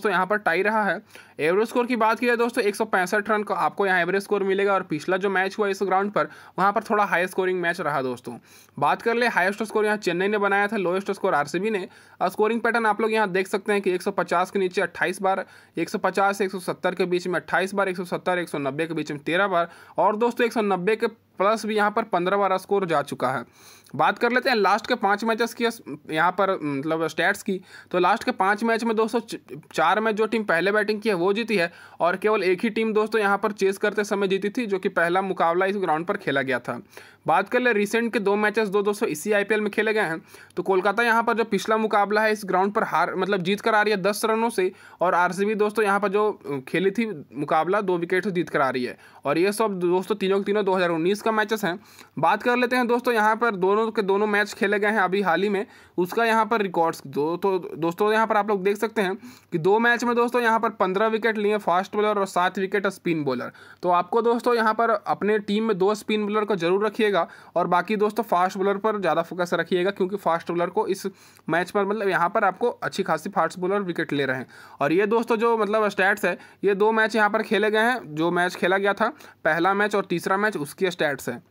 दोस्तों यहाँ पर टाई रहा है एवरेज स्कोर की बात की जाए दोस्तों एक रन का आपको यहाँ एवरेज स्कोर मिलेगा और पिछला जो मैच हुआ इस ग्राउंड पर वहाँ पर थोड़ा हाई स्कोरिंग मैच रहा दोस्तों बात कर ले हाईएस्ट स्कोर यहाँ चेन्नई ने बनाया था लोएस्ट स्कोर आरसीबी ने और स्कोरिंग पैटर्न आप लोग यहाँ देख सकते हैं कि पचास के नीचे अट्ठाईस बार एक से सत्तर के बीच में अट्ठाईस बार सौ नब्बे के बीच में तेरह बार और दोस्तों नब्बे के प्लस भी यहाँ पर पंद्रह बार स्कोर जा चुका है बात कर लेते हैं लास्ट के पाँच मैचेस की यहाँ पर मतलब स्टैट्स की तो लास्ट के पाँच मैच में दोस्तों चार मैच जो टीम पहले बैटिंग की है वो जीती है और केवल एक ही टीम दोस्तों यहाँ पर चेस करते समय जीती थी जो कि पहला मुकाबला इस ग्राउंड पर खेला गया था बात कर ले रिसेंट के दो मैचेस दो दोस्तों इसी आई में खेले गए हैं तो कोलकाता यहाँ पर जो पिछला मुकाबला है इस ग्राउंड पर हार मतलब जीत कर आ रही है दस रनों से और आर दोस्तों यहाँ पर जो खेली थी मुकाबला दो विकेट से जीत कर आ रही है और ये सब दोस्तों तीनों तीनों दो का मैचेस हैं बात कर लेते हैं दोस्तों यहाँ पर दो दोनों के दोनों मैच खेले गए हैं अभी हाल ही में उसका यहाँ पर रिकॉर्ड्स दो तो दोस्तों यहाँ पर आप लोग देख सकते हैं कि दो मैच में दोस्तों यहाँ पर पंद्रह विकेट लिए फास्ट बॉलर और सात विकेट स्पिन बॉलर तो आपको दोस्तों यहाँ पर अपने टीम में दो स्पिन बॉलर को जरूर रखिएगा और बाकी दोस्तों फास्ट बॉलर पर ज़्यादा फोकस रखिएगा क्योंकि फास्ट बॉलर को इस मैच पर मतलब यहाँ पर आपको अच्छी खासी फास्ट बॉलर विकेट ले रहे हैं और ये दोस्तों जो मतलब स्टैट्स है ये दो मैच यहाँ पर खेले गए हैं जो मैच खेला गया था पहला मैच और तीसरा मैच उसकी स्टैट्स है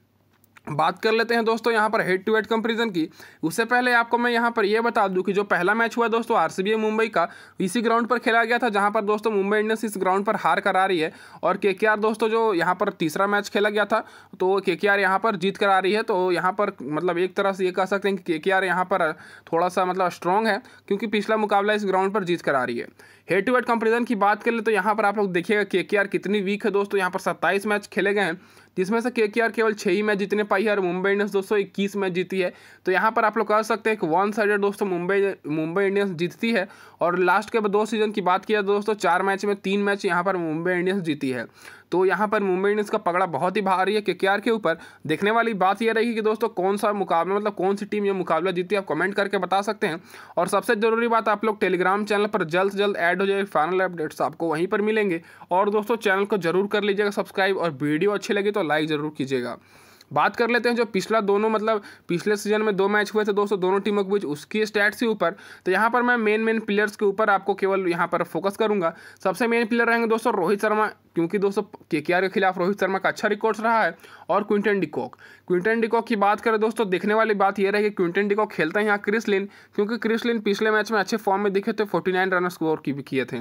बात कर लेते हैं दोस्तों यहाँ पर हेड टू हेड कंपैरिजन की उससे पहले आपको मैं यहाँ पर यह बता दूं कि जो पहला मैच हुआ दोस्तों आरसीबी मुंबई का इसी ग्राउंड पर खेला गया था जहाँ पर दोस्तों मुंबई इंडियंस इस ग्राउंड पर हार करा रही है और के दोस्तों जो यहाँ पर तीसरा मैच खेला गया था तो के के यहाँ पर जीत करा रही है तो यहाँ पर मतलब एक तरह से ये कह सकते हैं कि के यहाँ पर थोड़ा सा मतलब स्ट्रॉन्ग है क्योंकि पिछला मुकाबला इस ग्राउंड पर जीत करा रही है हेड टू हेड कंपेरिजन की बात कर ले तो यहाँ पर आप लोग देखिएगा के कितनी वीक है दोस्तों यहाँ पर सत्ताईस मैच खेले गए हैं जिसमें से के केवल छः ही मैच जीतने पाई है और मुंबई इंडियंस दोस्तों इक्कीस मैच जीती है तो यहाँ पर आप लोग कह सकते हैं कि वन साइडेड दोस्तों मुंबई मुंबई इंडियंस जीतती है और लास्ट के दो सीजन की बात किया दोस्तों चार मैच में तीन मैच यहाँ पर मुंबई इंडियंस जीती है तो यहाँ पर मुंबई इंडियंस का पकड़ा बहुत ही भारी है के के ऊपर देखने वाली बात यह रही कि दोस्तों कौन सा मुकाबला मतलब कौन सी टीम ये मुकाबला जीती है आप कमेंट करके बता सकते हैं और सबसे ज़रूरी बात आप लोग टेलीग्राम चैनल पर जल्द से जल्द ऐड हो जाए फाइनल अपडेट्स आपको वहीं पर मिलेंगे और दोस्तों चैनल को जरूर कर लीजिएगा सब्सक्राइब और वीडियो अच्छी लगी तो लाइक ज़रूर कीजिएगा बात कर लेते हैं जो पिछला दोनों मतलब पिछले सीजन में दो मैच हुए थे दोस्तों दोनों टीमों के बीच उसकी स्टैट्स के ऊपर तो यहाँ पर मैं मेन मेन प्लेयर्स के ऊपर आपको केवल यहाँ पर फोकस करूँगा सबसे मेन प्लेयर रहेंगे दोस्तों रोहित शर्मा क्योंकि दोस्तों के के खिलाफ रोहित शर्मा का अच्छा रिकॉर्ड रहा है और क्विंटन डिकॉक क्विंटन डिकॉक की बात करें दोस्तों देखने वाली बात यह रहेगी क्विंटन डिकॉक खेलता है यहाँ क्रिस लिन क्योंकि क्रिस लिन पिछले मैच में अच्छे फॉर्म में दिखे थे फोर्टी नाइन रन स्कोर की भी किए थे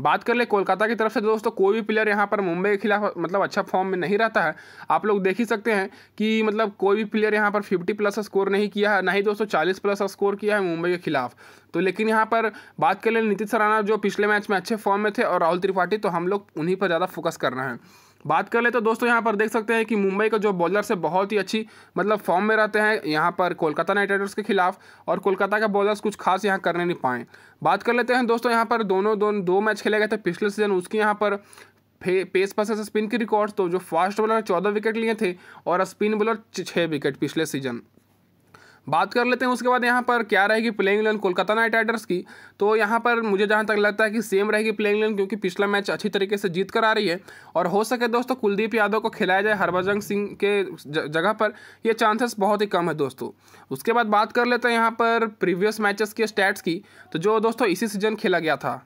बात कर ले कोलकाता की तरफ से दोस्तों कोई भी प्लेयर यहाँ पर मुंबई के खिलाफ मतलब अच्छा फॉर्म में नहीं रहता है आप लोग देख ही सकते हैं कि मतलब कोई भी प्लेयर यहाँ पर 50 प्लस स्कोर नहीं किया है ना ही दोस्तों 40 प्लस स्कोर किया है मुंबई के खिलाफ तो लेकिन यहाँ पर बात कर ले नितिश सराना जो पिछले मैच में अच्छे फॉर्म में थे और राहुल त्रिपाठी तो हम लोग उन्हीं पर ज़्यादा फोकस करना है बात कर ले तो दोस्तों यहाँ पर देख सकते हैं कि मुंबई का जो बॉलर्स है बहुत ही अच्छी मतलब फॉर्म में रहते हैं यहाँ पर कोलकाता नाइट राइडर्स के खिलाफ और कोलकाता का बॉलर्स कुछ खास यहाँ करने नहीं पाए बात कर लेते हैं दोस्तों यहाँ पर दोनों दोनों दो मैच खेले गए थे पिछले सीजन उसकी यहाँ पर पेस पसेस स्पिन के रिकॉर्ड्स तो जो फास्ट बॉलर चौदह विकेट लिए थे और स्पिन बॉलर छः विकेट पिछले सीजन बात कर लेते हैं उसके बाद यहाँ पर क्या रहेगी playing eleven Kolkata Knight Riders की तो यहाँ पर मुझे जहाँ तक लगता है कि सेम रहेगी प्लेइंग इलेवन क्योंकि पिछला मैच अच्छी तरीके से जीत कर आ रही है और हो सके दोस्तों कुलदीप यादव को खिलाया जाए हरभजन सिंह के जगह पर ये चांसेस बहुत ही कम है दोस्तों उसके बाद बात कर लेते हैं यहाँ पर प्रीवियस मैचेस के स्टैट्स की तो जो दोस्तों इसी सीजन खेला गया था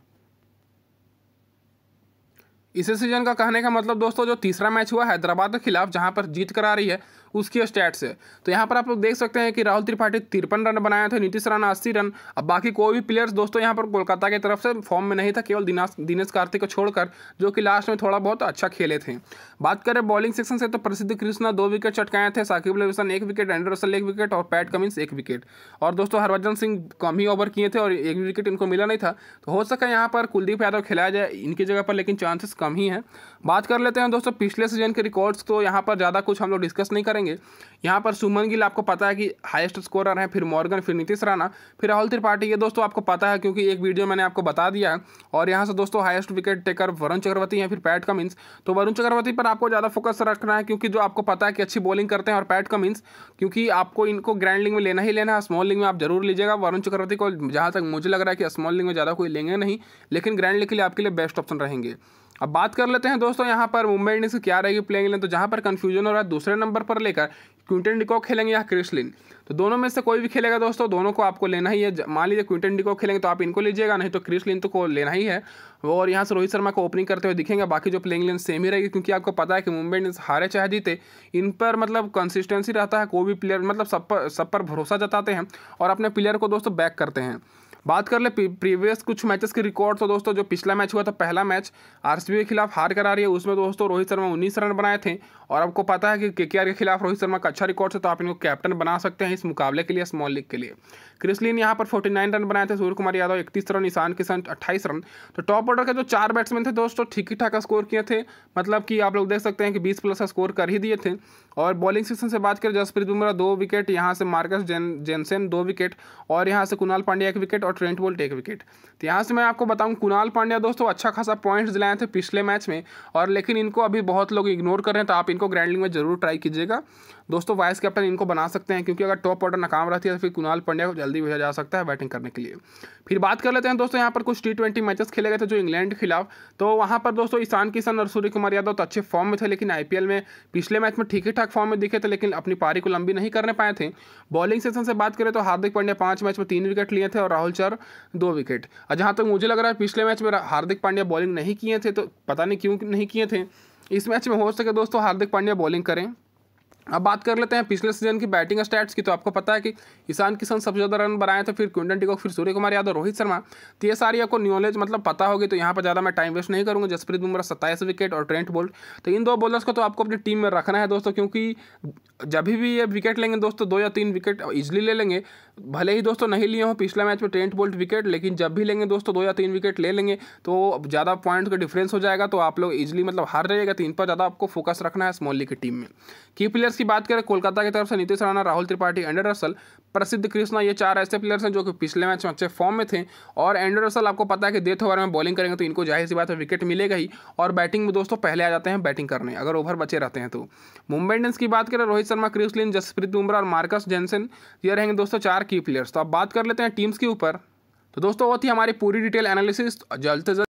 इसी सीजन का कहने का मतलब दोस्तों जो तीसरा मैच हुआ हैदराबाद के खिलाफ जहां पर जीत करा रही है उसकी स्टैट्स से तो यहाँ पर आप लोग देख सकते हैं कि राहुल त्रिपाठी तिरपन रन बनाए थे नीतीश राणा अस्सी रन अब बाकी कोई भी प्लेयर्स दोस्तों यहाँ पर कोलकाता की तरफ से फॉर्म में नहीं था केवल दिनाश दिनेश कार्तिक को छोड़कर जो कि लास्ट में थोड़ा बहुत अच्छा खेले थे बात करें बॉलिंग सेक्शन से तो प्रसिद्ध कृष्णा दो विकेट चटकाए थे साकिब लविसन एक विकेट एंड रसल एक विकेट और पैट कमिंस एक विकेट और दोस्तों हरभजन सिंह कम ही ओवर किए थे और एक विकेट इनको मिला नहीं था तो हो सका यहाँ पर कुलदीप यादव खिलाया जाए इनकी जगह पर लेकिन चांसेस कम ही है बात कर लेते हैं दोस्तों पिछले सीजन के रिकॉर्ड्स तो यहाँ पर ज़्यादा कुछ हम लोग डिस्कस नहीं करेंगे यहाँ पर सुमन गिल आपको पता है कि हाईएस्ट स्कोरर हैं फिर मॉर्गन फिर नीतीश राणा फिर राहुल त्रिपाठी ये दोस्तों आपको पता है क्योंकि एक वीडियो मैंने आपको बता दिया है और यहाँ से दोस्तों highest wicket taker Varun Chakravarthy हैं फिर पैट कमिंस तो वरुण चक्रवर्ती पर आपको ज़्यादा फोकस रखना है क्योंकि जो आपको पता है कि अच्छी बॉलिंग करते हैं और पैट कमिंस क्योंकि आपको इनको ग्रैंड लिंग में लेना ही लेना है स्मॉल लिंग में आप जरूर लीजिएगा वरुण चक्रवर्ती को जहाँ तक मुझे लग रहा है कि स्मॉल लिंग में ज़्यादा कोई लेंगे नहीं लेकिन ग्रैंड लिंग के लिए आपके लिए बेस्ट ऑप्शन रहेंगे अब बात कर लेते हैं दोस्तों यहाँ पर मुंबई इंडियंस की क्या रहेगी प्लेइंग इलेवन तो जहाँ पर कन्फ्यूजन हो रहा है दूसरे नंबर पर लेकर क्विंटन डिकॉक खेलेंगे या क्रिसलिन तो दोनों में से कोई भी खेलेगा दोस्तों दोनों को आपको लेना ही है मान लीजिए क्विंटन डिकॉक खेलेंगे तो आप इनको लीजिएगा नहीं तो लिन तो को लेना ही है और यहाँ से रोहित शर्मा को ओपनिंग करते हुए दिखेंगे बाकी जो प्लेइंग इलेवन सेम ही रहेगी क्योंकि आपको पता है कि मुंबई इंडियंस हारे चाहे जीते इन पर मतलब कंसिस्टेंसी रहता है कोई भी प्लेयर मतलब सब पर सब पर भरोसा जताते हैं और अपने प्लेयर को दोस्तों बैक करते हैं बात कर ले प्रीवियस कुछ मैचेस के रिकॉर्ड तो दोस्तों जो पिछला मैच हुआ था पहला मैच आरसीबी के खिलाफ हार करा रही है उसमें दोस्तों रोहित शर्मा उन्नीस रन बनाए थे और आपको पता है कि के के खिलाफ रोहित शर्मा का अच्छा रिकॉर्ड है तो आप इनको कैप्टन बना सकते हैं इस मुकाबले के लिए स्मॉल लीग के लिए क्रिसलिन यहाँ पर फोर्टी नाइन रन बनाए थे सूर्य कुमार यादव इकतीस रन ईशान किशन अट्ठाईस रन तो टॉप ऑर्डर के जो चार बैट्समैन थे दोस्तों ठीक ही ठाक स्कोर किए थे मतलब कि आप लोग देख सकते हैं कि बीस प्लस स्कोर कर ही दिए थे और बॉलिंग सेक्शन से बात करें जसप्रीत बुमराह दो विकेट यहाँ से मार्कस जेन जेनसेन दो विकेट और यहाँ से कुणाल पांड्या एक विकेट और ट्रेंट बोल्ट एक विकेट तो यहाँ से मैं आपको बताऊँ कुणाल पांड्या दोस्तों अच्छा खासा पॉइंट्स दिलाए थे पिछले मैच में और लेकिन इनको अभी बहुत लोग इग्नोर कर रहे हैं तो आप इनको ग्रैंडिंग में जरूर ट्राई कीजिएगा दोस्तों वाइस कैप्टन इनको बना सकते हैं क्योंकि अगर टॉप ऑर्डर नाकाम रहती है तो फिर कुणाल पांड्या को जल्दी भेजा जा सकता है बैटिंग करने के लिए फिर बात कर लेते हैं दोस्तों यहाँ पर कुछ टी ट्वेंटी मैचेस खेले गए थे जो इंग्लैंड के खिलाफ तो वहाँ पर दोस्तों ईशान किशन और सूर्य कुमार यादव तो अच्छे फॉर्म में थे लेकिन आई में पिछले मैच में ठीक ही ठाक फॉर्म में दिखे थे लेकिन अपनी पारी को लंबी नहीं करने पाए थे बॉलिंग सेशन से बात करें तो हार्दिक पांड्या पाँच मैच में तीन विकेट लिए थे और राहुल चर दो विकेट और जहाँ तक मुझे लग रहा है पिछले मैच में हार्दिक पांड्या बॉलिंग नहीं किए थे तो पता नहीं क्यों नहीं किए थे इस मैच में हो सके दोस्तों हार्दिक पांड्या बॉलिंग करें अब बात कर लेते हैं पिछले सीजन की बैटिंग स्टैट्स की तो आपको पता है कि ईशान किशन सबसे ज़्यादा रन बनाए थे फिर क्विंटन टिकॉक फिर सूर्य कुमार यादव रोहित शर्मा तो ये सारी आपको नॉलेज मतलब पता होगी तो यहाँ पर ज़्यादा मैं टाइम वेस्ट नहीं करूँगा जसप्रीत बुमराह सत्ताईस विकेट और ट्रेंट बोल्ट तो इन दो बॉलर्स को तो आपको अपनी टीम में रखना है दोस्तों क्योंकि जब भी ये विकेट लेंगे दोस्तों दो या तीन विकेट ईजिली ले लेंगे भले ही दोस्तों नहीं लिए हों पिछला मैच में ट्रेंट बोल्ट विकेट लेकिन जब भी लेंगे दोस्तों दो या तीन विकेट ले लेंगे तो ज़्यादा पॉइंट का डिफरेंस हो जाएगा तो आप लोग इजिली मतलब हार रहेगा तो इन पर ज़्यादा आपको फोकस रखना है स्मॉल लीग की टीम में की प्लेयर्स की बात करें कोलकाता की तरफ से नीतीश राणा राहुल त्रिपाठी एंडर रसल प्रसिद्ध कृष्णा ये चार ऐसे प्लेयर्स हैं जो कि पिछले मैच में अच्छे फॉर्म में थे और एंडर रसल आपको पता है कि डेथ ओवर में बॉलिंग करेंगे तो इनको जाहिर सी बात है विकेट मिलेगा ही और बैटिंग में दोस्तों पहले आ जाते हैं बैटिंग करने अगर ओवर बचे रहते हैं तो मुंबई इंडियंस की बात करें रोहित शर्मा क्रिसलिन जसप्रीत बुमराह और मार्कस जेनसन ये रहेंगे दोस्तों चार की प्लेयर्स तो अब बात कर लेते हैं टीम्स के ऊपर तो दोस्तों वो थी हमारी पूरी डिटेल एनालिसिस जल्द से जल्द